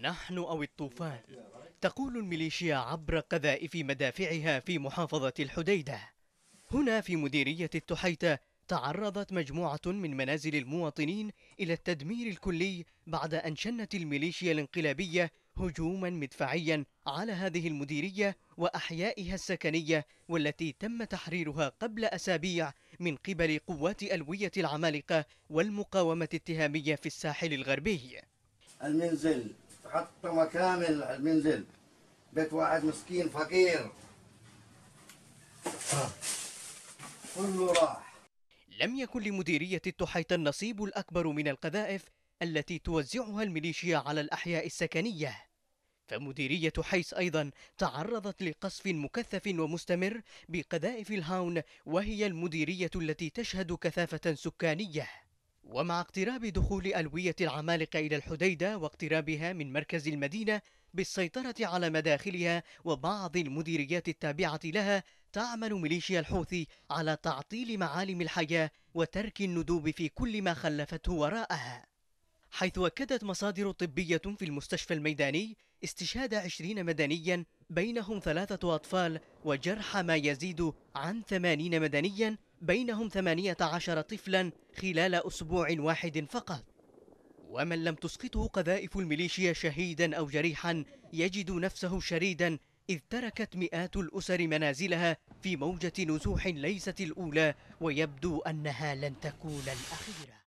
نحن أو الطوفان تقول الميليشيا عبر قذائف مدافعها في محافظة الحديدة هنا في مديرية التحيتة تعرضت مجموعة من منازل المواطنين إلى التدمير الكلي بعد أن شنت الميليشيا الانقلابية هجوما مدفعيا على هذه المديرية وأحيائها السكنية والتي تم تحريرها قبل أسابيع من قبل قوات ألوية العمالقة والمقاومة التهامية في الساحل الغربي المنزل تحطم كامل المنزل بيت واحد مسكين فقير آه. كله راح لم يكن لمديرية التحيط النصيب الأكبر من القذائف التي توزعها الميليشيا على الأحياء السكنية فمديرية حيس أيضا تعرضت لقصف مكثف ومستمر بقذائف الهاون وهي المديرية التي تشهد كثافة سكانية ومع اقتراب دخول ألوية العمالقة إلى الحديدة واقترابها من مركز المدينة بالسيطرة على مداخلها وبعض المديريات التابعة لها تعمل ميليشيا الحوثي على تعطيل معالم الحياة وترك الندوب في كل ما خلفته وراءها حيث أكدت مصادر طبية في المستشفى الميداني استشهاد عشرين مدنيا بينهم ثلاثة أطفال وجرح ما يزيد عن ثمانين مدنيا بينهم ثمانية عشر طفلا خلال أسبوع واحد فقط ومن لم تسقطه قذائف الميليشيا شهيدا أو جريحا يجد نفسه شريدا إذ تركت مئات الأسر منازلها في موجة نزوح ليست الأولى ويبدو أنها لن تكون الأخيرة